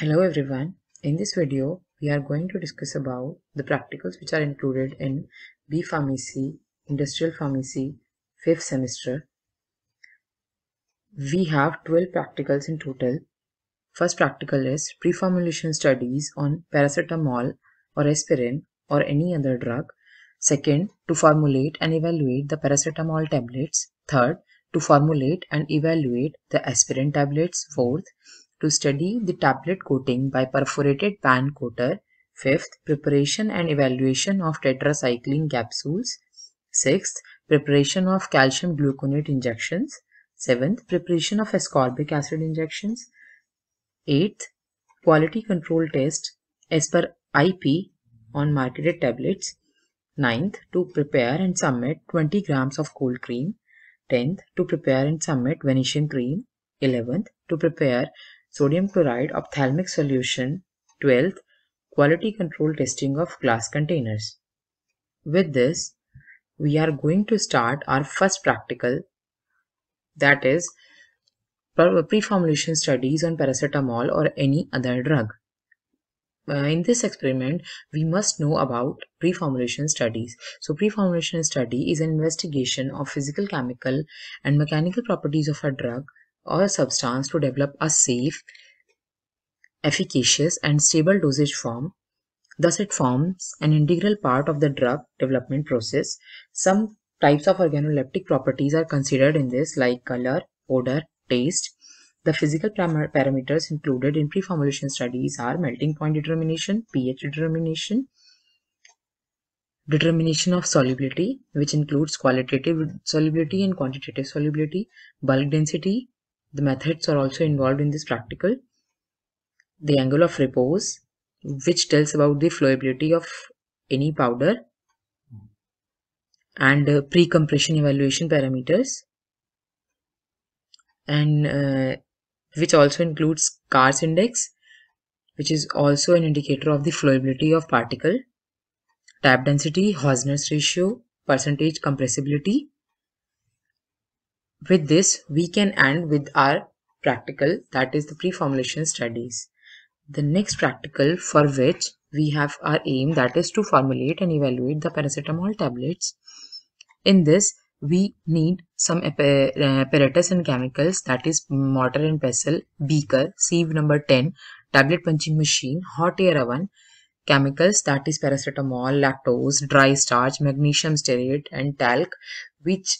Hello everyone. In this video, we are going to discuss about the practicals which are included in B Pharmacy, Industrial Pharmacy, 5th semester. We have 12 practicals in total. First practical is pre-formulation studies on paracetamol or aspirin or any other drug. Second, to formulate and evaluate the paracetamol tablets. Third, to formulate and evaluate the aspirin tablets. Fourth, to study the tablet coating by perforated pan coater. 5th, preparation and evaluation of tetracycline capsules. 6th, preparation of calcium gluconate injections. 7th, preparation of ascorbic acid injections. 8th, quality control test as per IP on marketed tablets. 9th, to prepare and submit 20 grams of cold cream. 10th, to prepare and submit Venetian cream. 11th, to prepare sodium chloride ophthalmic solution. 12th, quality control testing of glass containers. With this, we are going to start our first practical that is pre-formulation studies on paracetamol or any other drug. Uh, in this experiment, we must know about pre-formulation studies. So pre-formulation study is an investigation of physical, chemical and mechanical properties of a drug or substance to develop a safe, efficacious, and stable dosage form. Thus, it forms an integral part of the drug development process. Some types of organoleptic properties are considered in this, like color, odor, taste. The physical parameters included in pre-formulation studies are melting point determination, pH determination, determination of solubility, which includes qualitative solubility and quantitative solubility, bulk density, the methods are also involved in this practical. The angle of repose, which tells about the flowability of any powder, and uh, pre-compression evaluation parameters, and uh, which also includes Kars index, which is also an indicator of the flowability of particle, tap density, Hosner's ratio, percentage compressibility, with this, we can end with our practical, that is the pre-formulation studies. The next practical for which we have our aim, that is to formulate and evaluate the paracetamol tablets. In this, we need some uh, apparatus and chemicals, that is mortar and pestle, beaker, sieve number 10, tablet punching machine, hot air oven, chemicals that is paracetamol, lactose, dry starch, magnesium stearate and talc which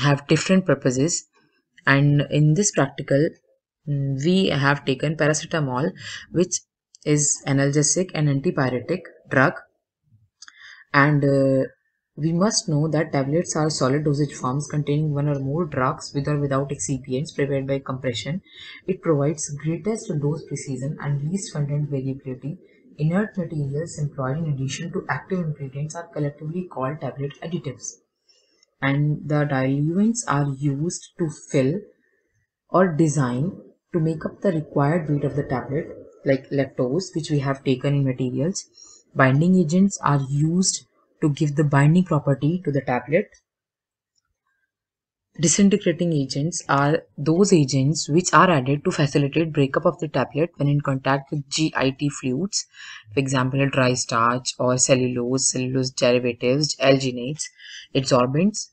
have different purposes and in this practical mm, we have taken paracetamol which is analgesic and antipyretic drug and uh, we must know that tablets are solid dosage forms containing one or more drugs with or without excipients prepared by compression. It provides greatest dose precision and least content variability. Inert materials employed in addition to active ingredients are collectively called tablet additives and the diluents are used to fill or design to make up the required weight of the tablet like lactose which we have taken in materials. Binding agents are used to give the binding property to the tablet. Disintegrating agents are those agents which are added to facilitate breakup of the tablet when in contact with GIT fluids, for example dry starch or cellulose, cellulose derivatives, alginates its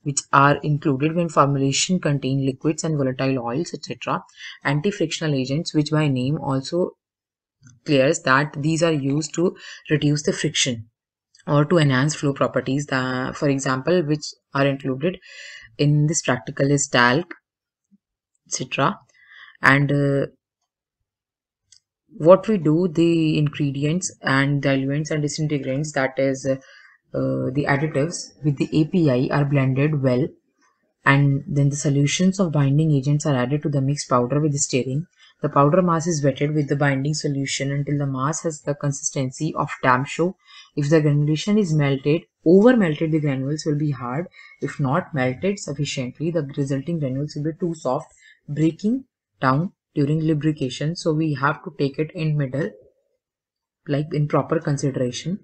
which are included when formulation contain liquids and volatile oils, etc. Anti-frictional agents, which by name also clears that these are used to reduce the friction or to enhance flow properties. The, for example, which are included in this practical is talc, etc. And uh, what we do, the ingredients and diluents and disintegrants, that is uh, uh, the additives with the API are blended well and then the solutions of binding agents are added to the mixed powder with the stirring. The powder mass is wetted with the binding solution until the mass has the consistency of dam show. If the granulation is melted, over melted the granules will be hard. If not melted sufficiently, the resulting granules will be too soft, breaking down during lubrication. So we have to take it in middle, like in proper consideration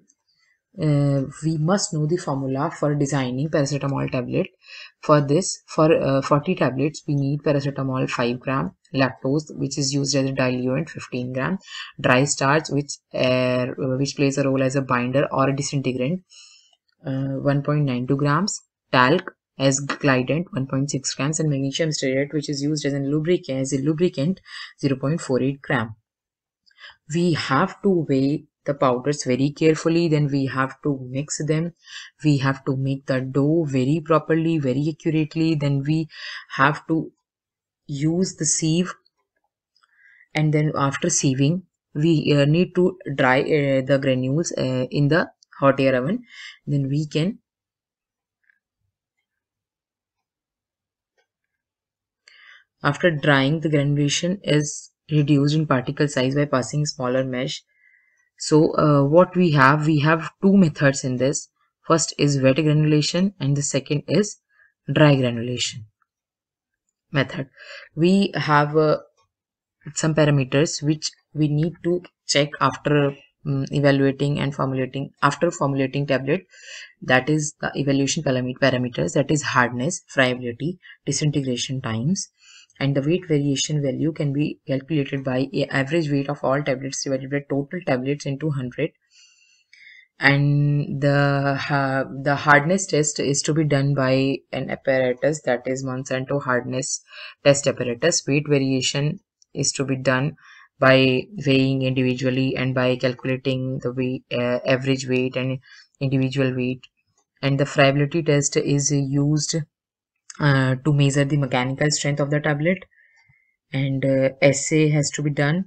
uh, we must know the formula for designing paracetamol tablet. For this, for uh, 40 tablets, we need paracetamol 5 gram, lactose, which is used as a diluent 15 gram, dry starch, which, uh, which plays a role as a binder or a disintegrant, uh, 1.92 grams, talc as glidant 1.6 grams, and magnesium stearate, which is used as, a lubricant, as a lubricant 0.48 gram. We have to weigh the powders very carefully then we have to mix them we have to make the dough very properly very accurately then we have to use the sieve and then after sieving we uh, need to dry uh, the granules uh, in the hot air oven then we can after drying the granulation is reduced in particle size by passing smaller mesh so uh, what we have, we have two methods in this. First is wet granulation and the second is dry granulation method. We have uh, some parameters which we need to check after um, evaluating and formulating after formulating tablet that is the evaluation parameters that is hardness friability disintegration times and the weight variation value can be calculated by a average weight of all tablets divided by total tablets into 100 and the uh, the hardness test is to be done by an apparatus that is Monsanto hardness test apparatus weight variation is to be done by weighing individually and by calculating the weight, uh, average weight and individual weight and the friability test is used uh, to measure the mechanical strength of the tablet and uh, assay has to be done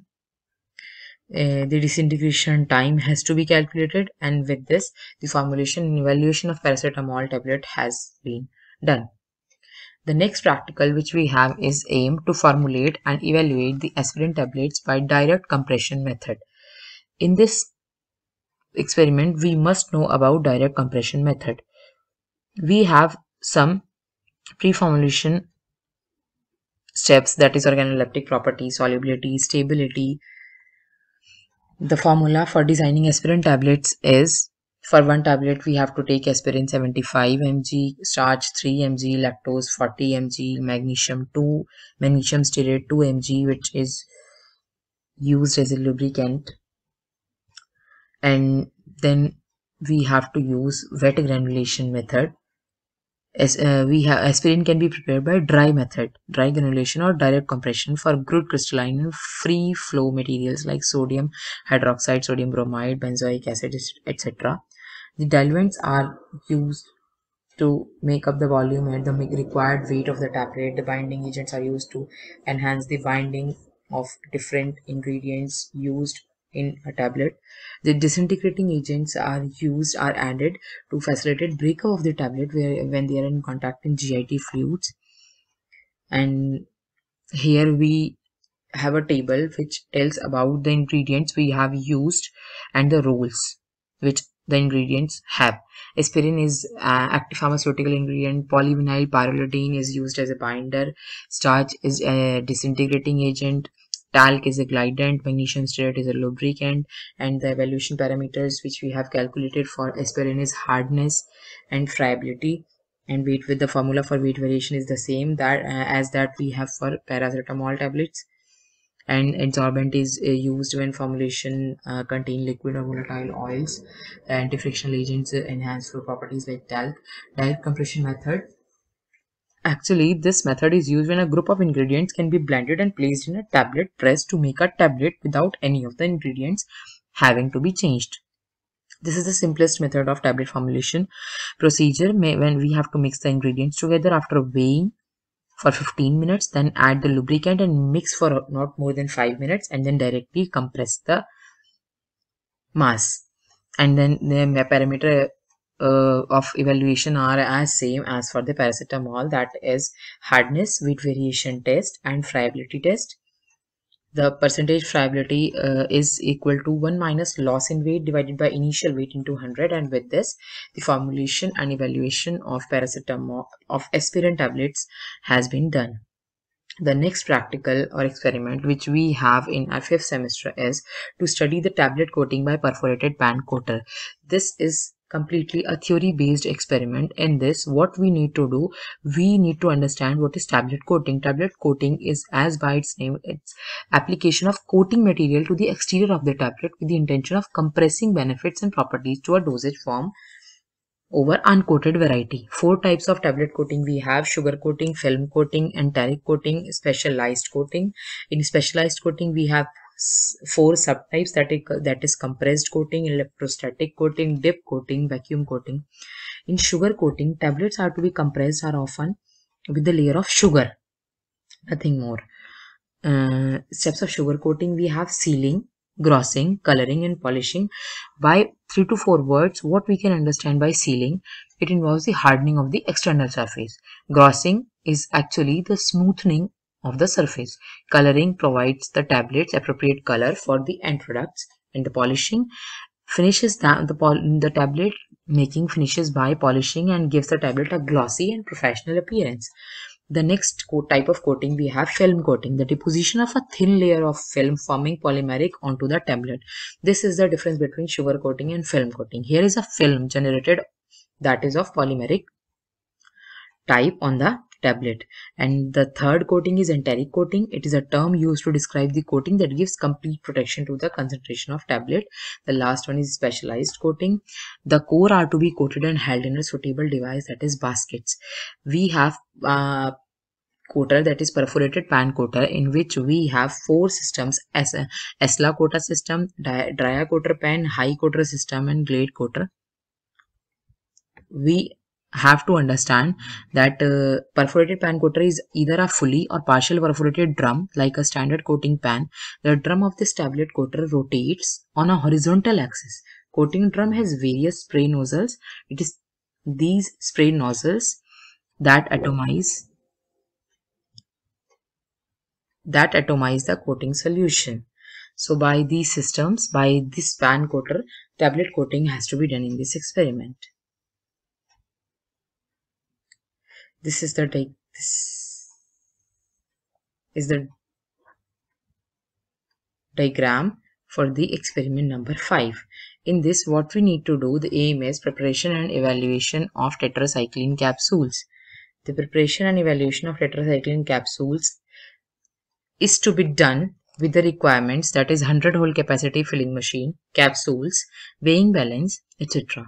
uh, the disintegration time has to be calculated and with this the formulation and evaluation of paracetamol tablet has been done the next practical which we have is aim to formulate and evaluate the aspirin tablets by direct compression method in this experiment we must know about direct compression method we have some pre-formulation steps that is organoleptic property, solubility, stability. The formula for designing aspirin tablets is for one tablet we have to take aspirin 75 mg, starch 3 mg, lactose 40 mg, magnesium 2, magnesium stearate 2 mg which is used as a lubricant and then we have to use wet granulation method as uh, we have aspirin can be prepared by dry method dry granulation or direct compression for good crystalline free flow materials like sodium hydroxide sodium bromide benzoic acid etc the diluents are used to make up the volume and the required weight of the tablet the binding agents are used to enhance the binding of different ingredients used in a tablet. The disintegrating agents are used are added to facilitate breakup of the tablet where, when they are in contact in GIT fluids. And here we have a table which tells about the ingredients we have used and the roles which the ingredients have. Aspirin is uh, active pharmaceutical ingredient. Polyvinyl pyrrolidine is used as a binder. Starch is a disintegrating agent talc is a glidant magnesium stearate is a lubricant and the evaluation parameters which we have calculated for aspirin is hardness and friability and weight with the formula for weight variation is the same that uh, as that we have for paracetamol tablets and adsorbent is uh, used when formulation uh, contain liquid or volatile oils the anti-frictional agents uh, enhance for properties like talc direct compression method Actually, this method is used when a group of ingredients can be blended and placed in a tablet press to make a tablet without any of the ingredients having to be changed. This is the simplest method of tablet formulation procedure may, when we have to mix the ingredients together after weighing for 15 minutes then add the lubricant and mix for not more than 5 minutes and then directly compress the mass and then the parameter uh, of evaluation are as same as for the paracetamol that is hardness with variation test and friability test the percentage friability uh, is equal to 1 minus loss in weight divided by initial weight into 100 and with this the formulation and evaluation of paracetamol of aspirin tablets has been done the next practical or experiment which we have in our fifth semester is to study the tablet coating by perforated band coater this is completely a theory based experiment in this what we need to do we need to understand what is tablet coating tablet coating is as by its name it's application of coating material to the exterior of the tablet with the intention of compressing benefits and properties to a dosage form over uncoated variety. Four types of tablet coating we have sugar coating, film coating, enteric coating, specialized coating. In specialized coating we have four subtypes that is, that is compressed coating, electrostatic coating, dip coating, vacuum coating. In sugar coating, tablets are to be compressed are often with the layer of sugar, nothing more. Uh, steps of sugar coating we have sealing, grossing, coloring and polishing. By three to four words, what we can understand by sealing, it involves the hardening of the external surface. Grossing is actually the smoothing of the surface. Coloring provides the tablets appropriate color for the end products and the polishing finishes the, the, the tablet making finishes by polishing and gives the tablet a glossy and professional appearance. The next type of coating we have film coating, the deposition of a thin layer of film forming polymeric onto the tablet. This is the difference between sugar coating and film coating. Here is a film generated that is of polymeric type on the tablet. And the third coating is enteric coating. It is a term used to describe the coating that gives complete protection to the concentration of tablet. The last one is specialized coating. The core are to be coated and held in a suitable device that is baskets. We have a uh, coater that is perforated pan coater in which we have four systems as a Esla coater system, dry, coater pan, high coater system and glade coater. We have to understand that uh, perforated pan coater is either a fully or partial perforated drum like a standard coating pan. The drum of this tablet coater rotates on a horizontal axis. Coating drum has various spray nozzles. It is these spray nozzles that atomize that atomize the coating solution. So by these systems, by this pan coater, tablet coating has to be done in this experiment. this is the this is the diagram for the experiment number 5 in this what we need to do the aim is preparation and evaluation of tetracycline capsules the preparation and evaluation of tetracycline capsules is to be done with the requirements that is 100 hole capacity filling machine, capsules, weighing balance, etc.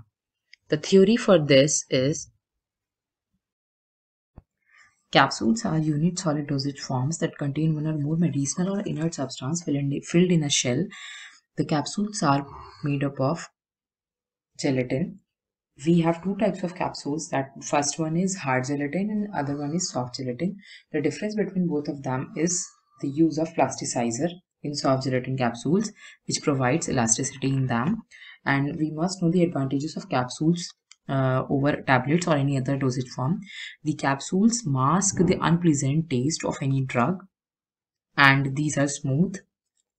The theory for this is Capsules are unit solid dosage forms that contain one or more medicinal or inert substance filled in a shell. The capsules are made up of gelatin. We have two types of capsules that first one is hard gelatin and other one is soft gelatin. The difference between both of them is the use of plasticizer in soft gelatin capsules which provides elasticity in them and we must know the advantages of capsules uh, over tablets or any other dosage form. The capsules mask the unpleasant taste of any drug and these are smooth,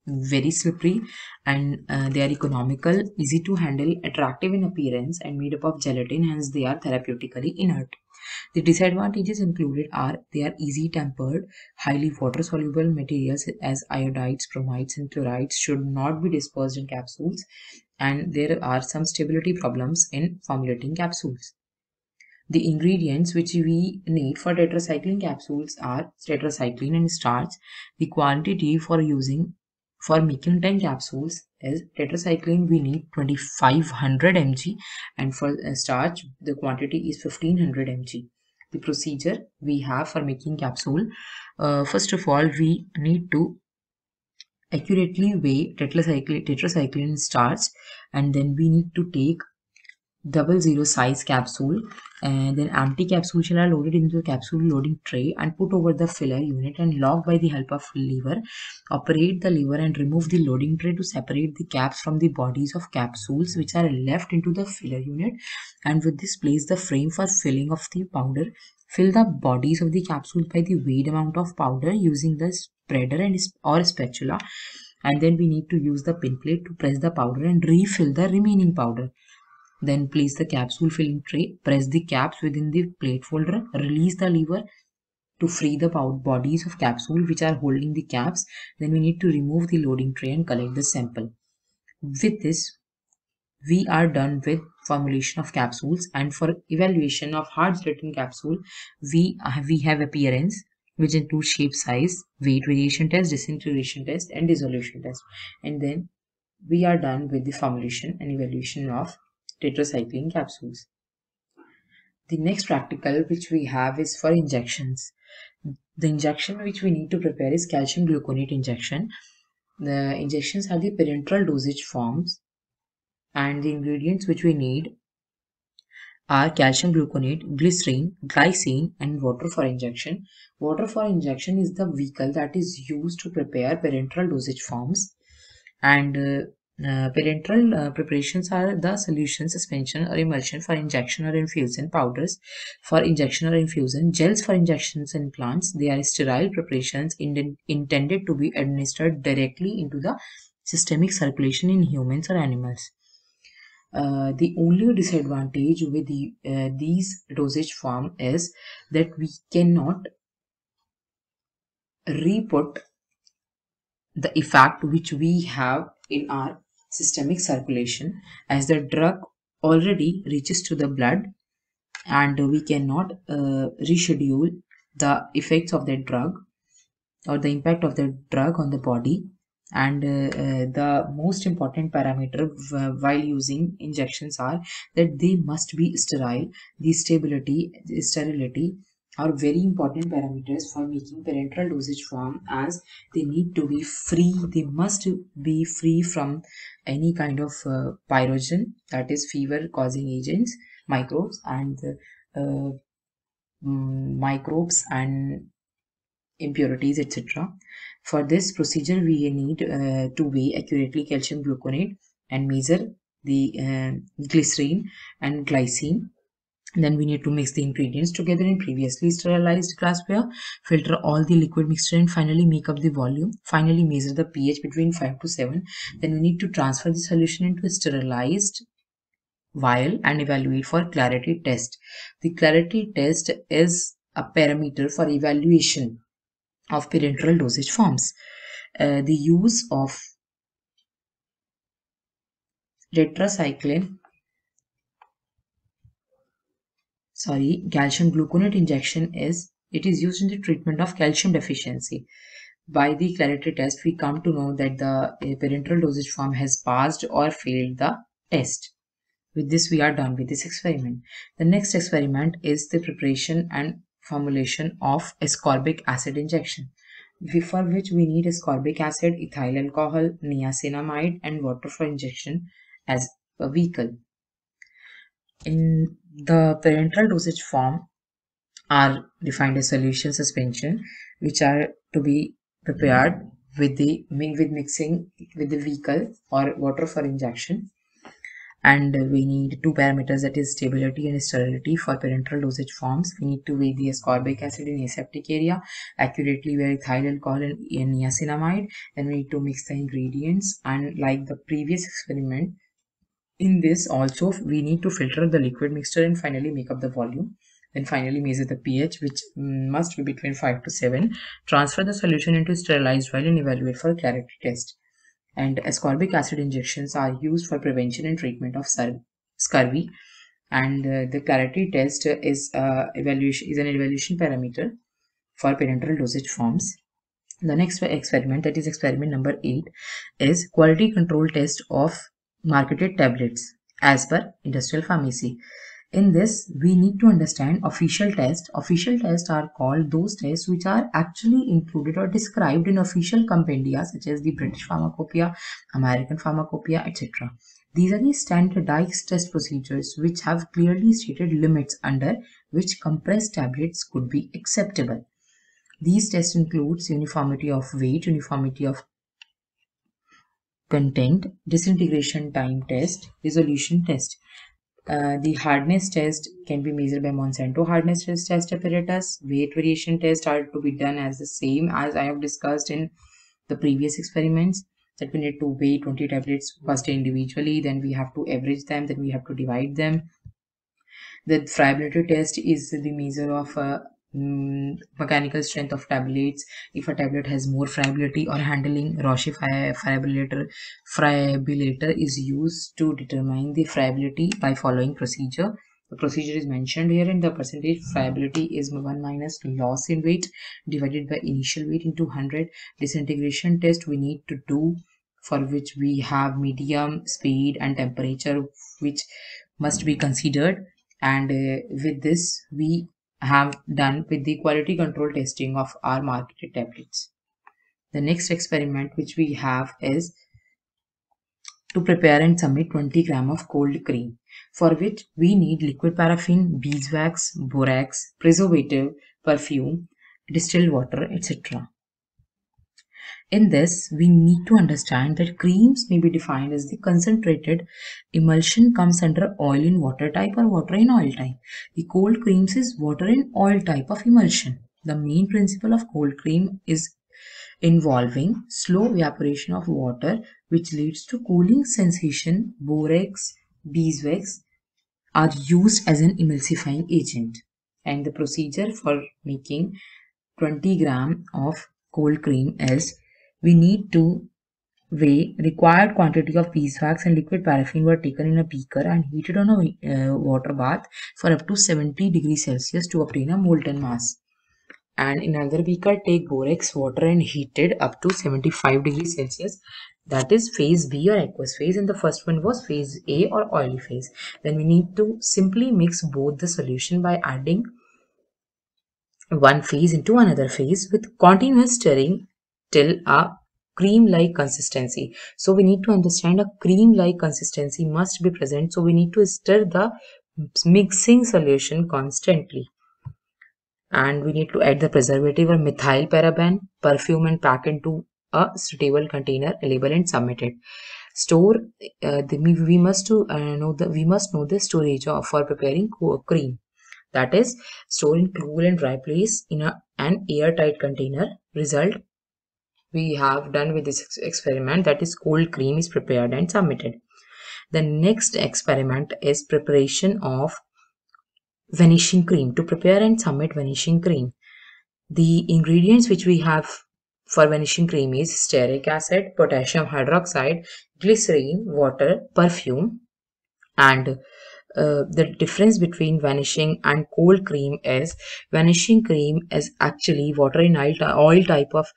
very slippery and uh, they are economical, easy to handle, attractive in appearance and made up of gelatin hence they are therapeutically inert. The disadvantages included are they are easy tempered, highly water soluble materials as iodides, bromides and chlorides should not be dispersed in capsules and there are some stability problems in formulating capsules. The ingredients which we need for tetracycline capsules are tetracycline and starch. The quantity for using for making 10 capsules is tetracycline we need 2500 mg and for uh, starch the quantity is 1500 mg. The procedure we have for making capsule uh, first of all we need to accurately weigh tetracycline, tetracycline starts and then we need to take double zero size capsule and then empty capsule shell are loaded into the capsule loading tray and put over the filler unit and lock by the help of lever operate the lever and remove the loading tray to separate the caps from the bodies of capsules which are left into the filler unit and with this place the frame for filling of the powder fill the bodies of the capsule by the weighed amount of powder using this spreader and or spatula and then we need to use the pin plate to press the powder and refill the remaining powder. Then place the capsule filling tray, press the caps within the plate folder, release the lever to free the bodies of capsule which are holding the caps. Then we need to remove the loading tray and collect the sample. With this, we are done with formulation of capsules and for evaluation of hard written capsule, we, we have appearance, which include shape size, weight variation test, disintegration test, and dissolution test. And then we are done with the formulation and evaluation of tetracycline capsules. The next practical which we have is for injections. The injection which we need to prepare is calcium gluconate injection. The injections are the parenteral dosage forms and the ingredients which we need are calcium gluconate, glycerine, glycine, and water for injection. Water for injection is the vehicle that is used to prepare parenteral dosage forms. And uh, uh, parenteral uh, preparations are the solution, suspension, or emulsion for injection or infusion, powders for injection or infusion, gels for injections and plants. They are sterile preparations in intended to be administered directly into the systemic circulation in humans or animals. Uh, the only disadvantage with the, uh, these dosage form is that we cannot re-put the effect which we have in our systemic circulation as the drug already reaches to the blood and we cannot uh, reschedule the effects of that drug or the impact of the drug on the body and uh, the most important parameter while using injections are that they must be sterile the stability the sterility are very important parameters for making parenteral dosage form as they need to be free they must be free from any kind of uh, pyrogen that is fever causing agents microbes and uh, um, microbes and impurities, etc. For this procedure, we need uh, to weigh accurately calcium gluconate and measure the uh, um, glycerine and glycine. Then we need to mix the ingredients together in previously sterilized glassware, filter all the liquid mixture and finally make up the volume. Finally measure the pH between 5 to 7. Then we need to transfer the solution into a sterilized vial and evaluate for clarity test. The clarity test is a parameter for evaluation of parenteral dosage forms. Uh, the use of tetracycline sorry calcium gluconate injection is it is used in the treatment of calcium deficiency by the clarity test we come to know that the uh, parenteral dosage form has passed or failed the test with this we are done with this experiment the next experiment is the preparation and formulation of ascorbic acid injection for which we need ascorbic acid, ethyl alcohol, niacinamide and water for injection as a vehicle. In the parenteral dosage form are defined as solution suspension which are to be prepared with the with mixing with the vehicle or water for injection and we need two parameters that is stability and sterility for parenteral dosage forms. We need to weigh the ascorbic acid in aseptic area, accurately weigh ethyl alcohol and niacinamide. Then we need to mix the ingredients and like the previous experiment, in this also we need to filter the liquid mixture and finally make up the volume. Then finally measure the pH which mm, must be between 5 to 7. Transfer the solution into sterilized vial and evaluate for character test and ascorbic acid injections are used for prevention and treatment of scurvy and uh, the clarity test is uh, evaluation is an evaluation parameter for parenteral dosage forms the next experiment that is experiment number 8 is quality control test of marketed tablets as per industrial pharmacy in this we need to understand official tests official tests are called those tests which are actually included or described in official compendia such as the british pharmacopoeia american pharmacopoeia etc these are the standardized test procedures which have clearly stated limits under which compressed tablets could be acceptable these tests includes uniformity of weight uniformity of content disintegration time test resolution test uh, the hardness test can be measured by Monsanto hardness test, test apparatus. Weight variation tests are to be done as the same as I have discussed in the previous experiments that we need to weigh 20 tablets first individually, then we have to average them, then we have to divide them. The friability test is the measure of uh, Hmm, mechanical strength of tablets if a tablet has more friability or handling Roche friabilator friabilator is used to determine the friability by following procedure the procedure is mentioned here and the percentage friability is 1 minus loss in weight divided by initial weight into 100 disintegration test we need to do for which we have medium speed and temperature which must be considered and uh, with this we have done with the quality control testing of our marketed tablets. The next experiment which we have is to prepare and submit 20 gram of cold cream for which we need liquid paraffin, beeswax, borax, preservative, perfume, distilled water, etc. In this, we need to understand that creams may be defined as the concentrated emulsion comes under oil in water type or water in oil type. The cold creams is water in oil type of emulsion. The main principle of cold cream is involving slow evaporation of water which leads to cooling sensation. Borax, beeswax are used as an emulsifying agent. And the procedure for making 20 gram of cold cream is we need to weigh required quantity of beeswax and liquid paraffin were taken in a beaker and heated on a uh, water bath for up to 70 degrees Celsius to obtain a molten mass. And in another beaker, take borax water and heated up to 75 degrees Celsius that is phase B or aqueous phase and the first one was phase A or oily phase. Then we need to simply mix both the solution by adding one phase into another phase with continuous stirring till a cream-like consistency. So we need to understand a cream-like consistency must be present. So we need to stir the mixing solution constantly. And we need to add the preservative or methyl paraben, perfume and pack into a suitable container, label and submit it. Store, uh, the, we must to, uh, know the, we must know the storage for preparing cream that is store in cool and dry place in a, an airtight container result we have done with this experiment that is cold cream is prepared and submitted. The next experiment is preparation of vanishing cream to prepare and submit vanishing cream. The ingredients which we have for vanishing cream is stearic acid, potassium hydroxide, glycerine, water, perfume and uh, the difference between vanishing and cold cream is vanishing cream is actually water in oil type of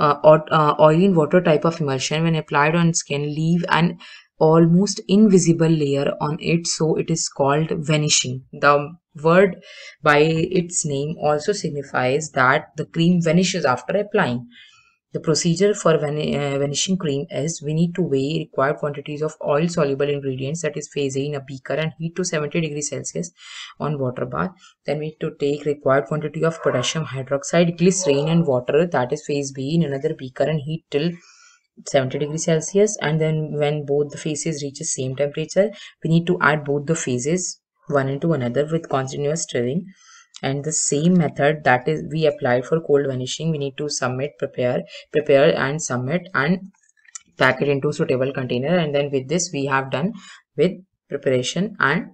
uh, uh, oil in water type of emulsion when applied on skin leave an almost invisible layer on it so it is called vanishing the word by its name also signifies that the cream vanishes after applying the procedure for uh, vanishing cream is we need to weigh required quantities of oil soluble ingredients that is phase A in a beaker and heat to 70 degrees Celsius on water bath. Then we need to take required quantity of potassium hydroxide, glycerine and water that is phase B in another beaker and heat till 70 degrees Celsius and then when both the phases reach the same temperature we need to add both the phases one into another with continuous stirring and the same method that is we applied for cold vanishing we need to submit prepare prepare and submit and pack it into suitable container and then with this we have done with preparation and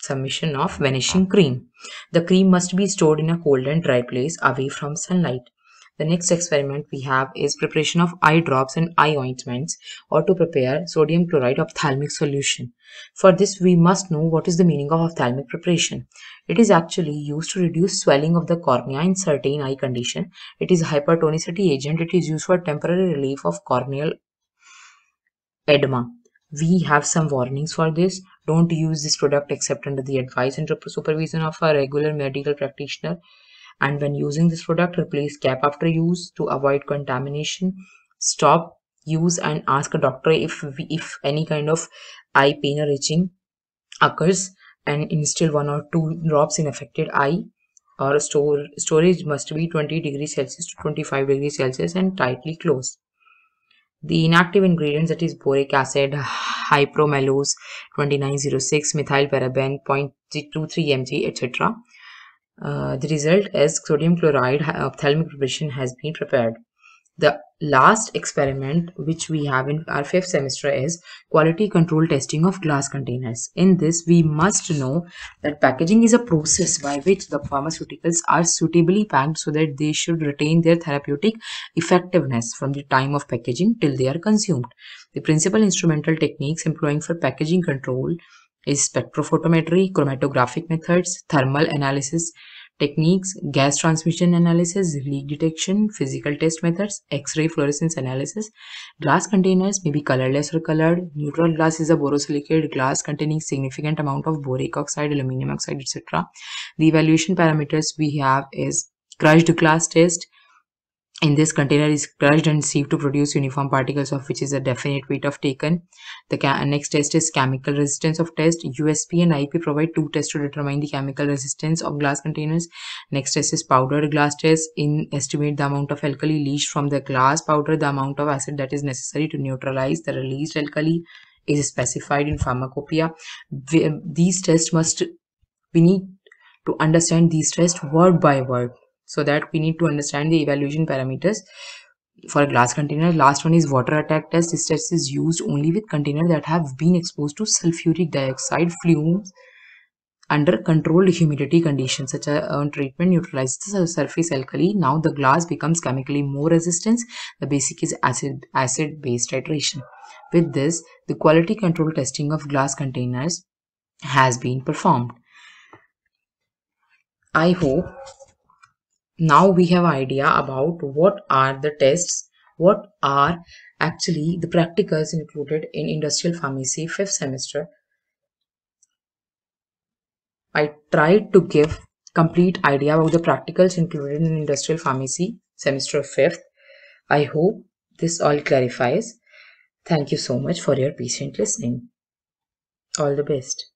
submission of vanishing cream the cream must be stored in a cold and dry place away from sunlight the next experiment we have is preparation of eye drops and eye ointments or to prepare sodium chloride ophthalmic solution. For this we must know what is the meaning of ophthalmic preparation. It is actually used to reduce swelling of the cornea in certain eye condition. It is hypertonicity agent. It is used for temporary relief of corneal edema. We have some warnings for this. Don't use this product except under the advice and supervision of a regular medical practitioner and when using this product replace cap after use to avoid contamination stop use and ask a doctor if if any kind of eye pain or itching occurs and instill one or two drops in affected eye or store storage must be 20 degrees celsius to 25 degrees celsius and tightly closed the inactive ingredients that is boric acid hypromellose 2906 methylparaben 0.23 mg etc uh, the result is sodium chloride ophthalmic preparation has been prepared. The last experiment which we have in our fifth semester is quality control testing of glass containers. In this, we must know that packaging is a process by which the pharmaceuticals are suitably packed so that they should retain their therapeutic effectiveness from the time of packaging till they are consumed. The principal instrumental techniques employing for packaging control is spectrophotometry, chromatographic methods, thermal analysis techniques, gas transmission analysis, leak detection, physical test methods, X-ray fluorescence analysis. Glass containers may be colorless or colored. Neutral glass is a borosilicate glass containing significant amount of boric oxide, aluminum oxide, etc. The evaluation parameters we have is crushed glass test, in this container is crushed and sieved to produce uniform particles of which is a definite weight of taken. The next test is chemical resistance of test. USP and IP provide two tests to determine the chemical resistance of glass containers. Next test is powdered glass test. In estimate the amount of alkali leached from the glass powder, the amount of acid that is necessary to neutralize the released alkali is specified in pharmacopoeia. These tests must, we need to understand these tests word by word so that we need to understand the evaluation parameters for a glass container last one is water attack test this test is used only with container that have been exposed to sulfuric dioxide fumes under controlled humidity conditions such as uh, treatment neutralizes the surface alkali now the glass becomes chemically more resistant the basic is acid acid based titration with this the quality control testing of glass containers has been performed i hope now we have idea about what are the tests what are actually the practicals included in industrial pharmacy fifth semester i tried to give complete idea about the practicals included in industrial pharmacy semester fifth i hope this all clarifies thank you so much for your patient listening all the best